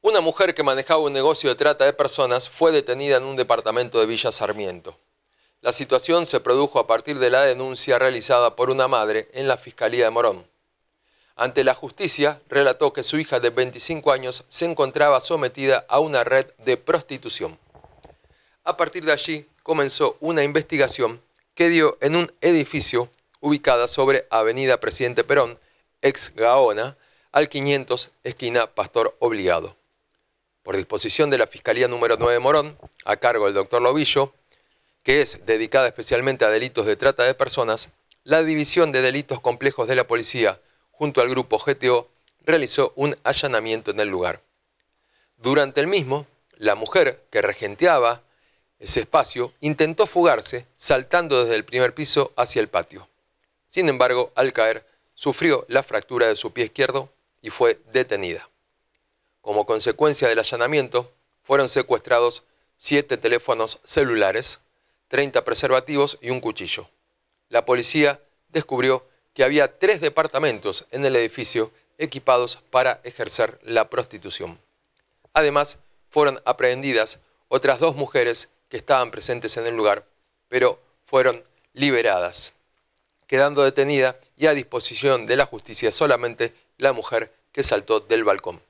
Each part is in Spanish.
Una mujer que manejaba un negocio de trata de personas fue detenida en un departamento de Villa Sarmiento. La situación se produjo a partir de la denuncia realizada por una madre en la Fiscalía de Morón. Ante la justicia, relató que su hija de 25 años se encontraba sometida a una red de prostitución. A partir de allí, comenzó una investigación que dio en un edificio ubicada sobre Avenida Presidente Perón, ex Gaona, al 500, esquina Pastor Obligado. Por disposición de la Fiscalía número 9 Morón, a cargo del doctor Lobillo, que es dedicada especialmente a delitos de trata de personas, la División de Delitos Complejos de la Policía, junto al grupo GTO, realizó un allanamiento en el lugar. Durante el mismo, la mujer que regenteaba ese espacio intentó fugarse saltando desde el primer piso hacia el patio. Sin embargo, al caer, sufrió la fractura de su pie izquierdo y fue detenida. Como consecuencia del allanamiento, fueron secuestrados siete teléfonos celulares, 30 preservativos y un cuchillo. La policía descubrió que había tres departamentos en el edificio equipados para ejercer la prostitución. Además, fueron aprehendidas otras dos mujeres que estaban presentes en el lugar, pero fueron liberadas quedando detenida y a disposición de la justicia solamente la mujer que saltó del balcón.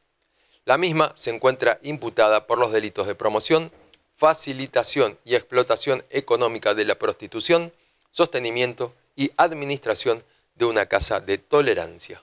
La misma se encuentra imputada por los delitos de promoción, facilitación y explotación económica de la prostitución, sostenimiento y administración de una casa de tolerancia.